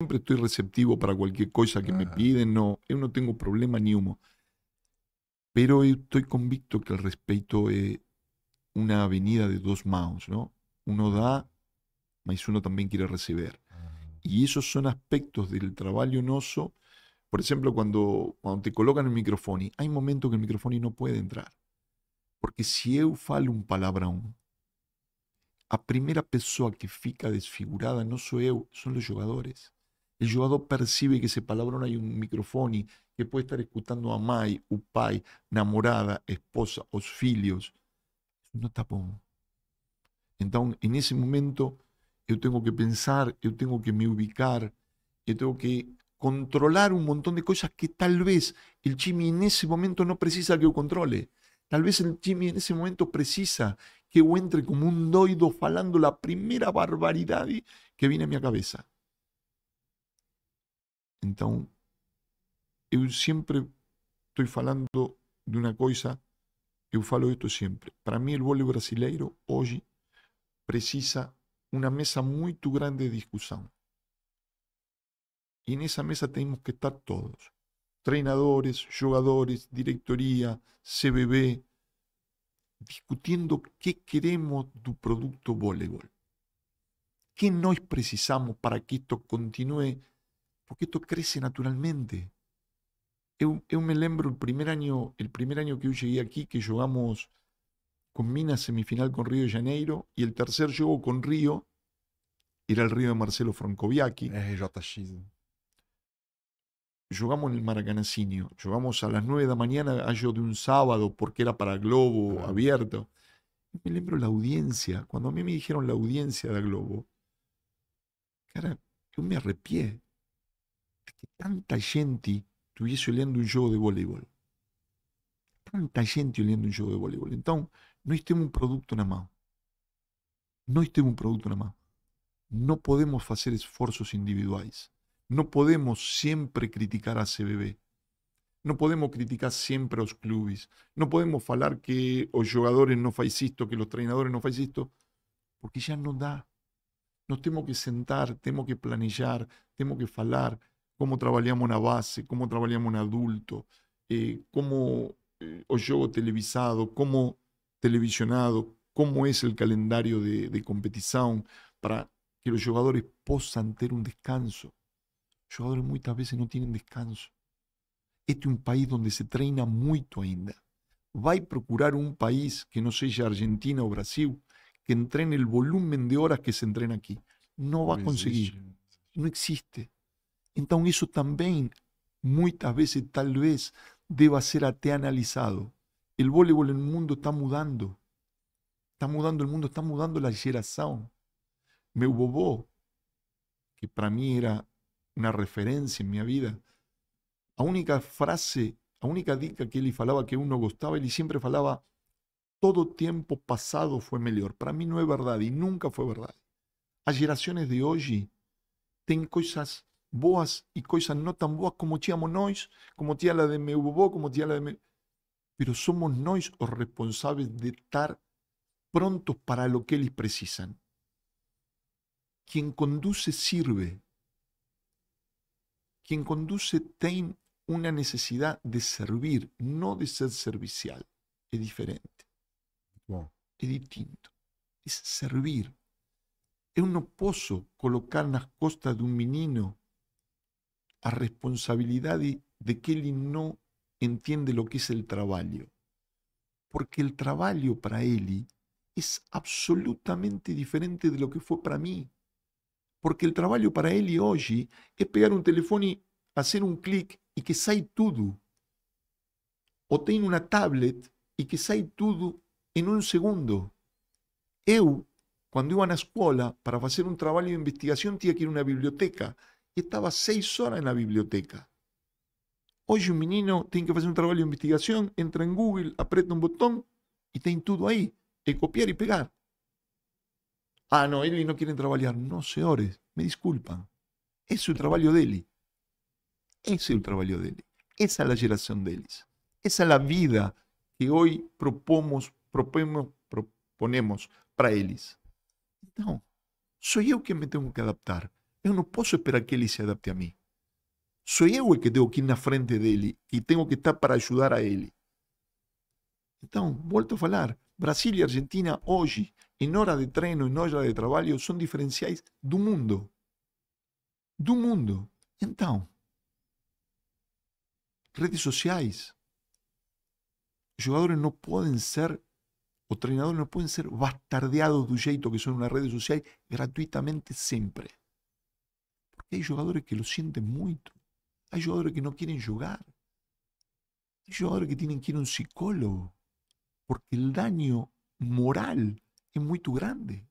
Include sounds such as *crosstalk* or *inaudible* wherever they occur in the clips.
siempre estoy receptivo para cualquier cosa que me piden, no, yo eh, no tengo problema ni humo. Pero estoy convicto que el respeto es una avenida de dos manos, ¿no? Uno da, más uno también quiere recibir. Ah. Y esos son aspectos del trabajo noso. Por ejemplo, cuando, cuando te colocan el micrófono, hay momentos que el micrófono no puede entrar. Porque si eu falo un palabra, a primera persona que fica desfigurada no soy eu, son los jugadores el jugador percibe que ese palabrón hay un y que puede estar escuchando a mai, upai, enamorada, esposa, os filios. No tapón. Entonces, en ese momento, yo tengo que pensar, yo tengo que me ubicar, yo tengo que controlar un montón de cosas que tal vez el chimi en ese momento no precisa que yo controle. Tal vez el chimi en ese momento precisa que yo entre como un doido falando la primera barbaridad que viene a mi cabeza. Então, eu sempre estou falando de uma coisa, eu falo isso sempre. Para mim, o vôlei brasileiro hoje precisa uma mesa muito grande de discussão. E nessa mesa temos que estar todos: treinadores, jogadores, diretoria, CBB, discutindo o que queremos do produto voleibol. que nós precisamos para que isto continue porque esto crece naturalmente. Yo me lembro el primer año, el primer año que yo llegué aquí, que jugamos con Mina semifinal con Río de Janeiro, y el tercer llegó con Río era el Río de Marcelo Francoviaki. Jugamos en el Maracanacinio, Llegamos a las 9 de la mañana, año de un sábado, porque era para Globo abierto. me lembro la audiencia, cuando a mí me dijeron la audiencia de Globo, cara, yo me arrepié que tanta gente estuviese oliendo un juego de voleibol. Tanta gente oliendo un juego de voleibol. entonces no producto un producto nada No no un un producto nada más No podemos hacer esfuerzos individuales No podemos siempre criticar a CBB. No podemos criticar siempre a los clubes. No podemos hablar que los jugadores no hacen esto, que los entrenadores no hacen esto. porque ya no da. Nos tenemos que sentar, tenemos que planear, tenemos que hablar cómo trabajamos una base, cómo trabajamos un adulto, eh, cómo eh, o televisado, cómo televisionado, cómo es el calendario de, competición para que los jugadores puedan tener un descanso. Los jugadores muchas veces no tienen descanso. Este es un país donde se treina mucho ainda. ¿Va a procurar un país que no sea Argentina o Brasil que entrene el volumen de horas que se entrena aquí. No va a conseguir. No existe. Então, isso também, muitas vezes, talvez, deva ser até analisado. O voleibol no mundo está mudando. Está mudando o mundo, está mudando a geração. Meu vovô, que para mim era uma referência em minha vida, a única frase, a única dica que ele falava que eu não gostava, ele sempre falava: todo tempo passado foi melhor. Para mim não é verdade e nunca foi verdade. As gerações de hoje têm coisas boas y cosas no tan boas como tía nosotros, como tía la de Meubobó, como tía la de... Pero somos nosotros los responsables de estar prontos para lo que les precisan. Quien conduce sirve. Quien conduce tiene una necesidad de servir, no de ser servicial. Es diferente. Es distinto. Es servir. es un oposo colocar las costas de un menino a responsabilidad de que él no entiende lo que es el trabajo. Porque el trabajo para él es absolutamente diferente de lo que fue para mí. Porque el trabajo para él hoy es pegar un teléfono y hacer un clic y que sai todo. O tener una tablet y que sai todo en un segundo. Eu, iba a la escuela para hacer un trabajo de investigación, tenía que ir a una biblioteca estaba seis horas en la biblioteca. Hoy un menino tiene que hacer un trabajo de investigación, entra en Google, aprieta un botón y tiene todo ahí, e copiar y pegar. Ah, no, él no quieren trabajar. No, señores, me disculpan. Es su trabajo de él. es el trabajo de él. Esa es la generación de él. Esa es la vida que hoy propomos, proponemos, proponemos para Elis. No, soy yo quien me tengo que adaptar. Yo no puedo esperar que él se adapte a mí. Soy yo el que tengo que ir la frente de él y tengo que estar para ayudar a él. Entonces, vuelto a falar, Brasil y Argentina hoy, en hora de treino, en hora de trabajo, son diferenciais del mundo. Del mundo. Entonces, redes sociales, los no pueden pueden ser, o entrenadores no pueden ser bastardeados do jeito que son unas redes sociales gratuitamente siempre. Hay jugadores que lo sienten mucho. Hay jugadores que no quieren jugar. Hay jugadores que tienen que ir a un psicólogo. Porque el daño moral es muy grande.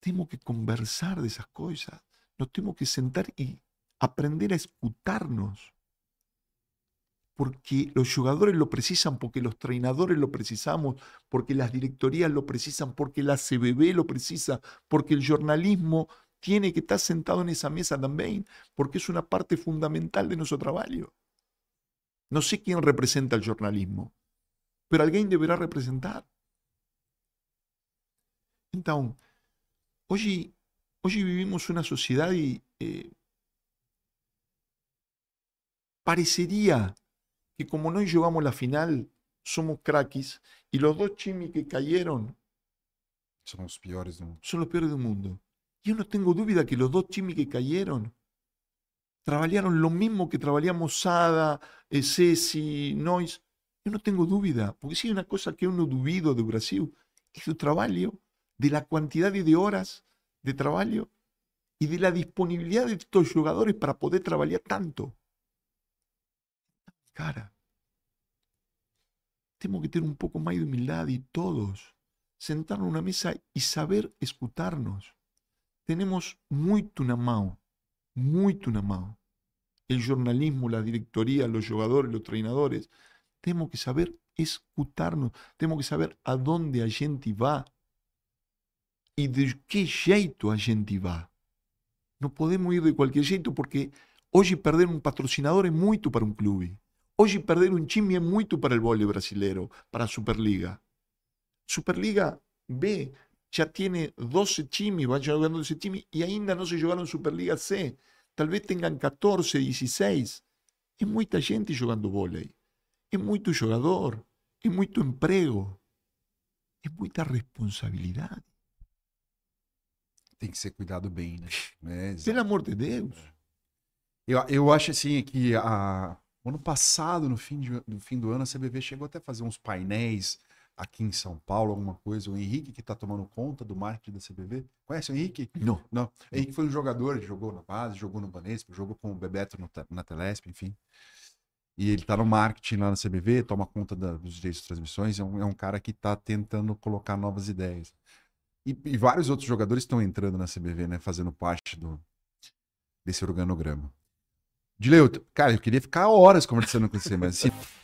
Tenemos que conversar de esas cosas. Nos tenemos que sentar y aprender a escucharnos. Porque los jugadores lo precisan, porque los entrenadores lo precisamos, porque las directorías lo precisan, porque la CBB lo precisa, porque el jornalismo tiene que estar sentado en esa mesa también, porque es una parte fundamental de nuestro trabajo. No sé quién representa el jornalismo, pero alguien deberá representar. Entonces, hoy, vivimos una sociedad y eh, parecería que como no llegamos la final, somos crackis y los dos chimis que cayeron son los peores Son los peores del mundo. Yo no tengo duda que los dos chimi que cayeron trabajaron lo mismo que trabajamos Sada, eh, Ceci, Nois. Yo no tengo duda, porque si hay una cosa que uno duvido de Brasil, es su trabajo, de la cantidad de horas de trabajo y de la disponibilidad de estos jugadores para poder trabajar tanto. Cara, tengo que tener un poco más de humildad y todos sentarnos en una mesa y saber escucharnos tenemos muy na mão, muito el El jornalismo, la directoría, los jugadores, los treinadores, Tenemos que saber escucharnos, tenemos que saber dónde a gente va y de qué jeito a gente va. No podemos ir de cualquier jeito porque hoy perder un patrocinador muy tú para un club. Hoy perder un es muy tú para el vôlei brasileño, para Superliga. Superliga B ya tiene 12 times, van jugando 12 times y ainda no se jogaram Superliga C. Tal vez tengan 14, 16. Es muita gente jogando vôlei. Es muito jogador. Es muito emprego. Es muita responsabilidade. Tem que ser cuidado bem, né? *laughs* É, Pelo amor de Deus. É. Eu, eu acho assim que a, ano passado, no fim, de, no fim do ano, a CBV chegou até a fazer uns painéis aqui em São Paulo, alguma coisa. O Henrique, que está tomando conta do marketing da CBV. Conhece o Henrique? Não. Não. O Henrique foi um jogador, jogou na base, jogou no Banespa, jogou com o Bebeto no, na Telesp, enfim. E ele está no marketing lá na CBV, toma conta da, dos direitos de transmissões. É um, é um cara que está tentando colocar novas ideias. E, e vários outros jogadores estão entrando na CBV, né? Fazendo parte do, desse organograma. Dileu, cara, eu queria ficar horas conversando com você, mas se